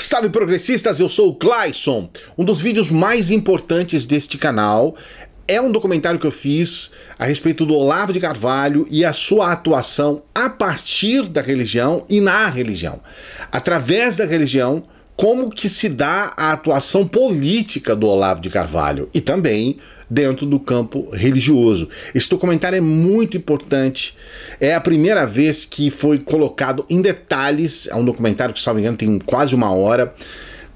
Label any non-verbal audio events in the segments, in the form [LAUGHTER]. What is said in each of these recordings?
Salve progressistas, eu sou o Clayson. Um dos vídeos mais importantes deste canal é um documentário que eu fiz a respeito do Olavo de Carvalho e a sua atuação a partir da religião e na religião. Através da religião, como que se dá a atuação política do Olavo de Carvalho e também dentro do campo religioso. Esse documentário é muito importante. É a primeira vez que foi colocado em detalhes. É um documentário que, se não me engano, tem quase uma hora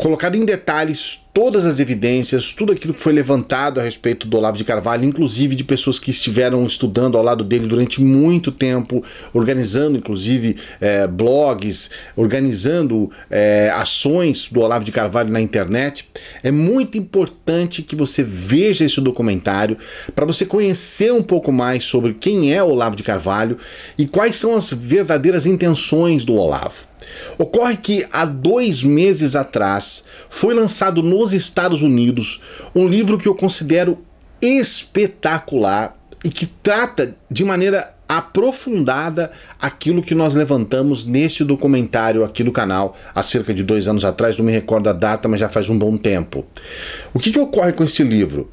colocado em detalhes todas as evidências, tudo aquilo que foi levantado a respeito do Olavo de Carvalho, inclusive de pessoas que estiveram estudando ao lado dele durante muito tempo, organizando inclusive é, blogs, organizando é, ações do Olavo de Carvalho na internet. É muito importante que você veja esse documentário para você conhecer um pouco mais sobre quem é Olavo de Carvalho e quais são as verdadeiras intenções do Olavo. Ocorre que há dois meses atrás foi lançado nos Estados Unidos um livro que eu considero espetacular e que trata de maneira aprofundada aquilo que nós levantamos neste documentário aqui do canal há cerca de dois anos atrás, não me recordo a data, mas já faz um bom tempo. O que, que ocorre com este livro?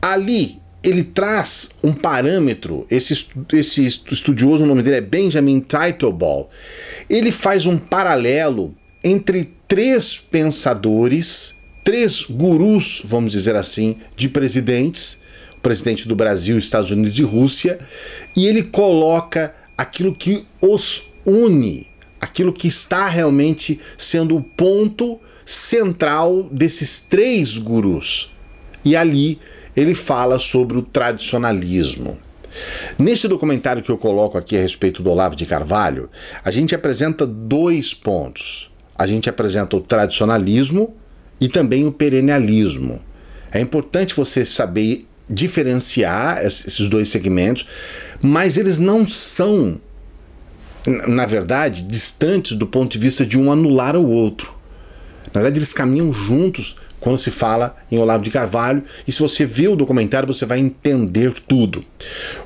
Ali ele traz um parâmetro, esse, esse estudioso, o nome dele é Benjamin Teitelbaum, ele faz um paralelo entre três pensadores, três gurus, vamos dizer assim, de presidentes, o presidente do Brasil, Estados Unidos e Rússia, e ele coloca aquilo que os une, aquilo que está realmente sendo o ponto central desses três gurus. E ali ele fala sobre o tradicionalismo. Nesse documentário que eu coloco aqui a respeito do Olavo de Carvalho, a gente apresenta dois pontos. A gente apresenta o tradicionalismo e também o perennialismo. É importante você saber diferenciar esses dois segmentos, mas eles não são, na verdade, distantes do ponto de vista de um anular o outro. Na verdade, eles caminham juntos quando se fala em Olavo de Carvalho, e se você vê o documentário, você vai entender tudo.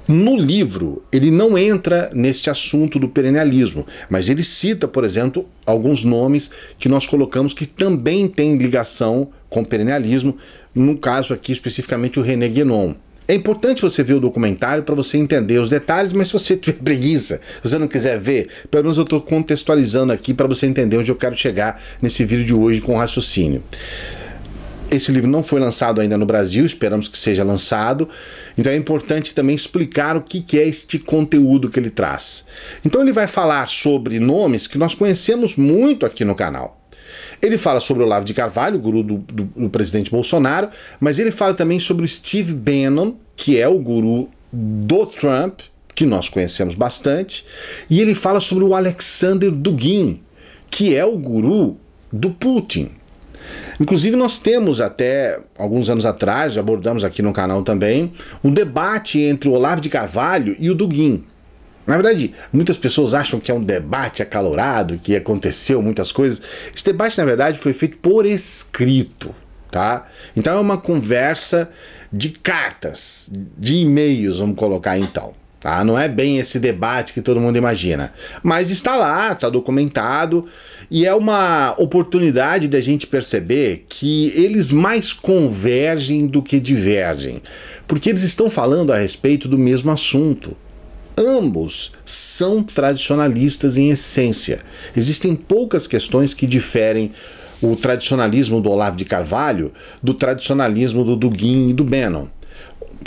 No livro, ele não entra neste assunto do perennialismo, mas ele cita, por exemplo, alguns nomes que nós colocamos que também têm ligação com o perennialismo, no caso aqui especificamente o René Guénon. É importante você ver o documentário para você entender os detalhes, mas se você [LAUGHS] tiver preguiça, se você não quiser ver, pelo menos eu estou contextualizando aqui para você entender onde eu quero chegar nesse vídeo de hoje com o raciocínio. Esse livro não foi lançado ainda no Brasil, esperamos que seja lançado. Então é importante também explicar o que é este conteúdo que ele traz. Então ele vai falar sobre nomes que nós conhecemos muito aqui no canal. Ele fala sobre o Olavo de Carvalho, guru do, do, do presidente Bolsonaro, mas ele fala também sobre o Steve Bannon, que é o guru do Trump, que nós conhecemos bastante, e ele fala sobre o Alexander Dugin, que é o guru do Putin. Inclusive, nós temos até alguns anos atrás, abordamos aqui no canal também, um debate entre o Olavo de Carvalho e o Duguin. Na verdade, muitas pessoas acham que é um debate acalorado, que aconteceu muitas coisas. Esse debate, na verdade, foi feito por escrito, tá? Então é uma conversa de cartas, de e-mails, vamos colocar então. Tá? Não é bem esse debate que todo mundo imagina. Mas está lá, está documentado, e é uma oportunidade da gente perceber que eles mais convergem do que divergem, porque eles estão falando a respeito do mesmo assunto. Ambos são tradicionalistas em essência. Existem poucas questões que diferem o tradicionalismo do Olavo de Carvalho do tradicionalismo do Duguin e do Bannon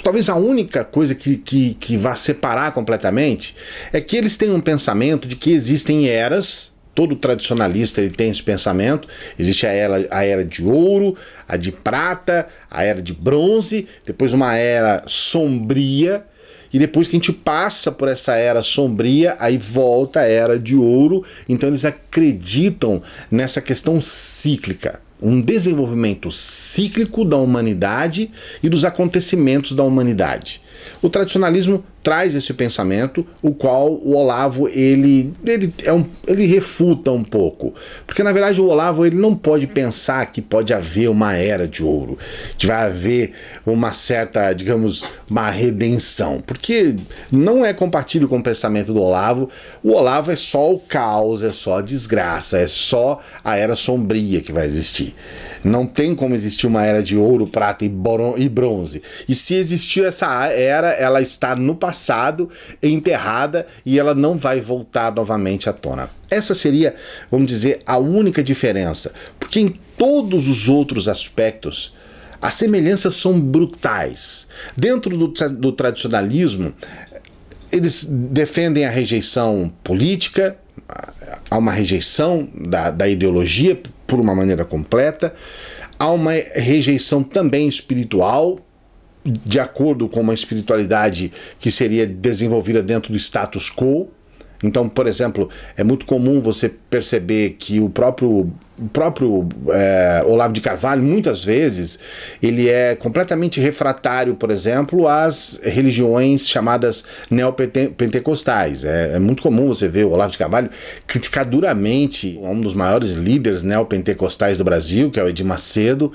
talvez a única coisa que, que, que vá separar completamente é que eles têm um pensamento de que existem eras todo tradicionalista ele tem esse pensamento. Existe a era, a era de ouro, a de prata, a era de bronze, depois uma era sombria, e depois que a gente passa por essa era sombria, aí volta a era de ouro. Então eles acreditam nessa questão cíclica um desenvolvimento cíclico da humanidade e dos acontecimentos da humanidade. O tradicionalismo traz esse pensamento, o qual o Olavo ele, ele, é um, ele refuta um pouco. Porque na verdade o Olavo ele não pode pensar que pode haver uma era de ouro, que vai haver uma certa, digamos, uma redenção. Porque não é compatível com o pensamento do Olavo. O Olavo é só o caos, é só a desgraça, é só a era sombria que vai existir. Não tem como existir uma era de ouro, prata e, e bronze. E se existiu essa era, ela está no passado, enterrada e ela não vai voltar novamente à tona. Essa seria, vamos dizer, a única diferença, porque em todos os outros aspectos as semelhanças são brutais. Dentro do, do tradicionalismo, eles defendem a rejeição política, há uma rejeição da, da ideologia por uma maneira completa, há uma rejeição também espiritual, de acordo com uma espiritualidade que seria desenvolvida dentro do status quo. Então, por exemplo, é muito comum você perceber que o próprio o próprio é, Olavo de Carvalho, muitas vezes, ele é completamente refratário, por exemplo, às religiões chamadas neopentecostais. É, é muito comum você ver o Olavo de Carvalho criticar duramente um dos maiores líderes neopentecostais do Brasil, que é o Edir Macedo.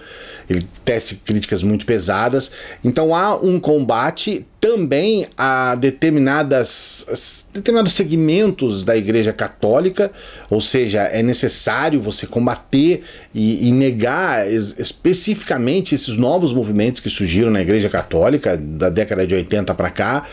Ele tece críticas muito pesadas. Então há um combate também a determinadas, determinados segmentos da Igreja Católica, ou seja, é necessário você combater combater e, e negar es, especificamente esses novos movimentos que surgiram na Igreja Católica da década de 80 para cá.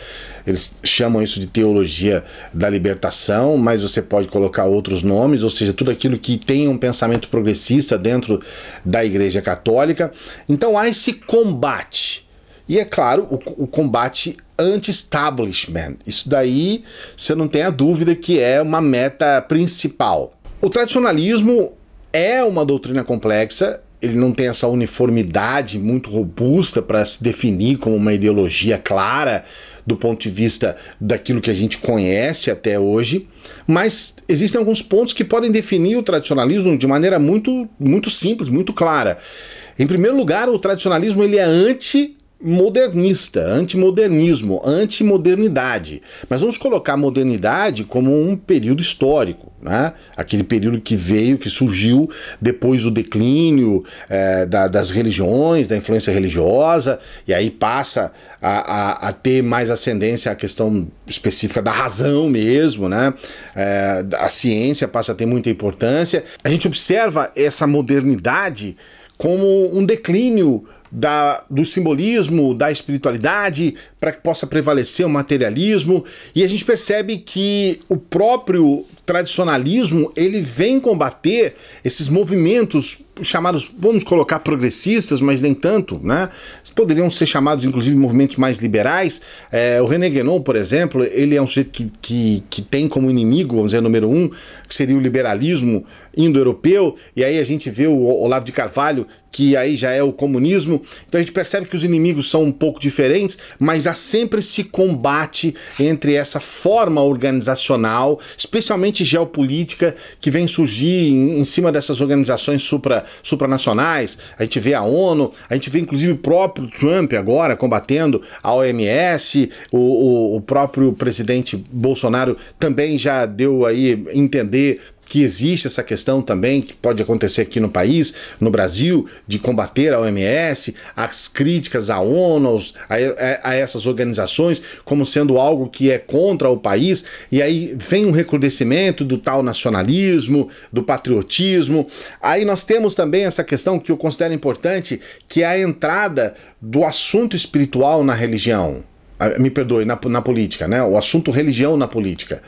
Eles chamam isso de teologia da libertação, mas você pode colocar outros nomes, ou seja, tudo aquilo que tem um pensamento progressista dentro da Igreja Católica. Então há esse combate. E é claro, o, o combate anti-establishment. Isso daí, você não tem a dúvida que é uma meta principal. O tradicionalismo é uma doutrina complexa, ele não tem essa uniformidade muito robusta para se definir como uma ideologia clara do ponto de vista daquilo que a gente conhece até hoje, mas existem alguns pontos que podem definir o tradicionalismo de maneira muito, muito simples, muito clara. Em primeiro lugar, o tradicionalismo ele é anti modernista, antimodernismo, antimodernidade. Mas vamos colocar a modernidade como um período histórico. Né? Aquele período que veio, que surgiu depois do declínio é, da, das religiões, da influência religiosa, e aí passa a, a, a, ter mais ascendência a questão específica da razão mesmo, né? É, a ciência passa a ter muita importância. A gente observa essa modernidade como um declínio da, do simbolismo, da espiritualidade, para que possa prevalecer o materialismo. E a gente percebe que o próprio tradicionalismo ele vem combater esses movimentos chamados, vamos colocar progressistas, mas nem tanto, né? Poderiam ser chamados, inclusive, movimentos mais liberais. É, o René Guénon, por exemplo, ele é um sujeito que, que, que tem como inimigo, vamos dizer, número um, que seria o liberalismo indo-europeu. E aí a gente vê o Olavo de Carvalho que aí já é o comunismo. Então a gente percebe que os inimigos são um pouco diferentes, mas há sempre esse combate entre essa forma organizacional, especialmente geopolítica, que vem surgir em, em cima dessas organizações supra, supranacionais. A gente vê a ONU, a gente vê inclusive o próprio Trump agora combatendo a OMS, o, o, o próprio presidente Bolsonaro também já deu aí entender que existe essa questão também, que pode acontecer aqui no país, no Brasil, de combater a OMS, as críticas à ONU, a, a, essas organizações, como sendo algo que é contra o país, e aí vem um recrudescimento do tal nacionalismo, do patriotismo. Aí nós temos também essa questão que eu considero importante, que é a entrada do assunto espiritual na religião. Ah, me perdoe, na, na política, né? O assunto religião na política.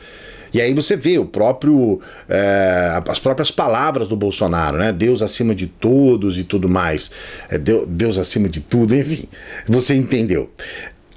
E aí você vê o próprio é, as próprias palavras do Bolsonaro, né? Deus acima de todos e tudo mais. É, Deus, Deus acima de tudo, enfim. Você entendeu.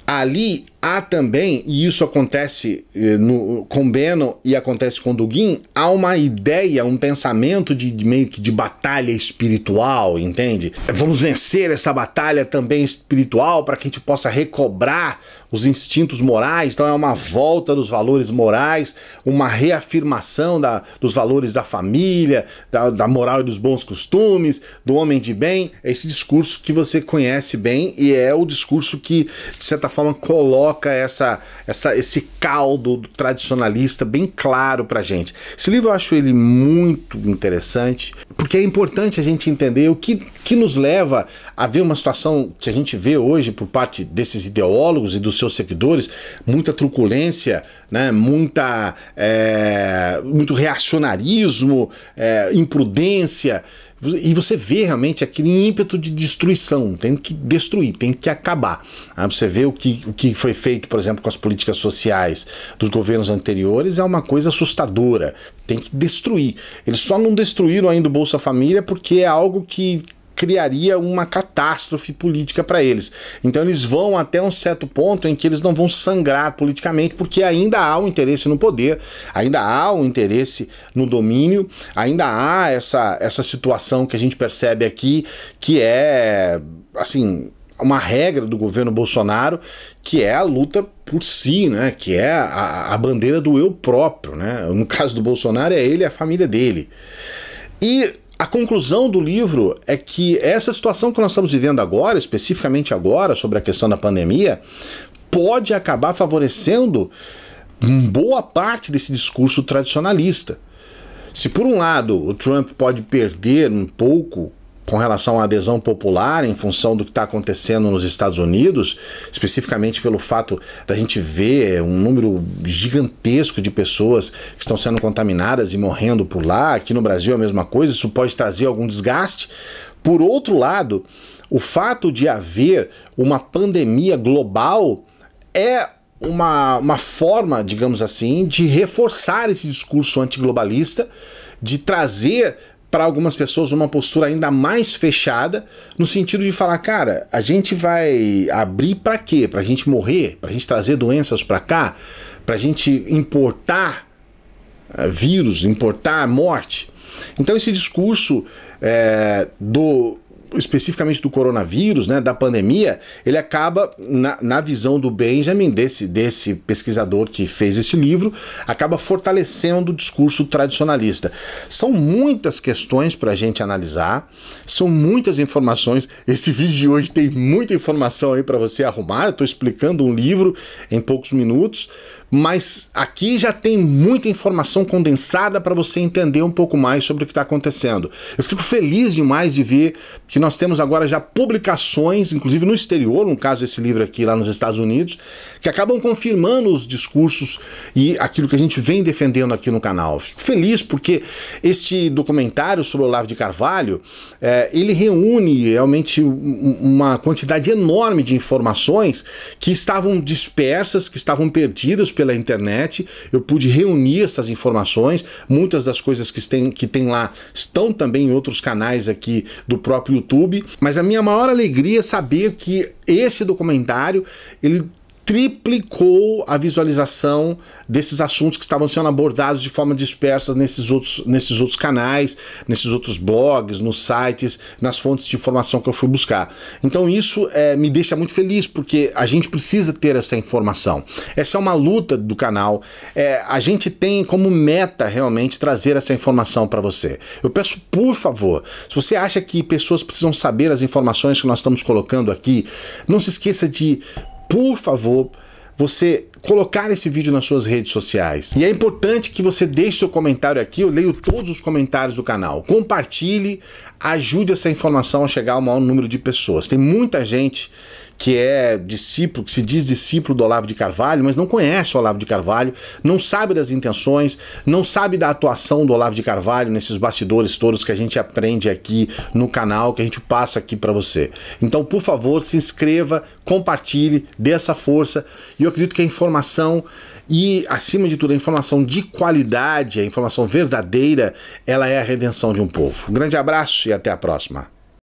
Ali há também, e isso acontece é, no, com Beno e acontece com Duguin, há uma ideia, um pensamento de, de, meio que de batalha espiritual, entende? Vamos vencer essa batalha também espiritual para que a gente possa recobrar os instintos morais, então é uma volta dos valores morais, uma reafirmação da, dos valores da família, da, da moral e dos bons costumes, do homem de bem. É esse discurso que você conhece bem e é o discurso que, de certa forma, coloca essa, essa, esse caldo tradicionalista bem claro pra gente. Esse livro eu acho ele muito interessante, porque é importante a gente entender o que, que nos leva a ver uma situação que a gente vê hoje por parte desses ideólogos e dos seus seguidores, muita truculência, né, muita, é, muito reacionarismo, é, imprudência. E você vê realmente aquele ímpeto de destruição, tem que destruir, tem que acabar. Ah, você vê o que, o que foi feito, por exemplo, com as políticas sociais dos governos anteriores, é uma coisa assustadora, tem que destruir. Eles só não destruíram ainda o Bolsa Família porque é algo que criaria uma catástrofe política para eles. Então eles vão até um certo ponto em que eles não vão sangrar politicamente, porque ainda há o um interesse no poder, ainda há o um interesse no domínio, ainda há essa, essa situação que a gente percebe aqui, que é assim uma regra do governo Bolsonaro, que é a luta por si, né? Que é a, a bandeira do eu próprio, né? No caso do Bolsonaro é ele e a família dele. E a conclusão do livro é que essa situação que nós estamos vivendo agora, especificamente agora, sobre a questão da pandemia, pode acabar favorecendo boa parte desse discurso tradicionalista. Se por um lado o Trump pode perder um pouco com relação à adesão popular em função do que está acontecendo nos Estados Unidos, especificamente pelo fato da gente ver é, um número gigantesco de pessoas que estão sendo contaminadas e morrendo por lá. Aqui no Brasil é a mesma coisa, isso pode trazer algum desgaste. Por outro lado, o fato de haver uma pandemia global é uma, uma forma, digamos assim, de reforçar esse discurso antiglobalista, de trazer para algumas pessoas uma postura ainda mais fechada, no sentido de falar, cara, a gente vai abrir para quê? Para a gente morrer? Para a gente trazer doenças para cá? Para a gente importar eh, vírus, importar morte? Então esse discurso é, do especificamente do coronavírus, né, da pandemia, ele acaba, na, na visão do Benjamin, desse, desse pesquisador que fez esse livro, acaba fortalecendo o discurso tradicionalista. São muitas questões para a gente analisar, são muitas informações. Esse vídeo de hoje tem muita informação aí para você arrumar. Eu estou explicando um livro em poucos minutos mas aqui já tem muita informação condensada para você entender um pouco mais sobre o que está acontecendo. Eu fico feliz demais de ver que nós temos agora já publicações, inclusive no exterior, no caso esse livro aqui lá nos Estados Unidos, que acabam confirmando os discursos e aquilo que a gente vem defendendo aqui no canal. fico feliz porque este documentário sobre Olavo de Carvalho, é, ele reúne realmente uma quantidade enorme de informações que estavam dispersas, que estavam perdidas pela internet, eu pude reunir essas informações. Muitas das coisas que tem, que tem lá estão também em outros canais aqui do próprio YouTube. Mas a minha maior alegria é saber que esse documentário ele triplicou a visualização desses assuntos que estavam sendo abordados de forma dispersa nesses outros, nesses outros canais, nesses outros blogs, nos sites, nas fontes de informação que eu fui buscar. Então isso é, me deixa muito feliz, porque a gente precisa ter essa informação. Essa é uma luta do canal. É, a gente tem como meta realmente trazer essa informação para você. Eu peço, por favor, se você acha que pessoas precisam saber as informações que nós estamos colocando aqui, não se esqueça de por favor, você colocar esse vídeo nas suas redes sociais. E é importante que você deixe seu comentário aqui, eu leio todos os comentários do canal. Compartilhe, ajude essa informação a chegar ao maior número de pessoas. Tem muita gente que é discípulo, que se diz discípulo do Olavo de Carvalho, mas não conhece o Olavo de Carvalho, não sabe das intenções, não sabe da atuação do Olavo de Carvalho nesses bastidores todos que a gente aprende aqui no canal, que a gente passa aqui para você. Então, por favor, se inscreva, compartilhe, dê essa força. E eu acredito que a informação e, acima de tudo, a informação de qualidade, a informação verdadeira, ela é a redenção de um povo. Um grande abraço e até a próxima.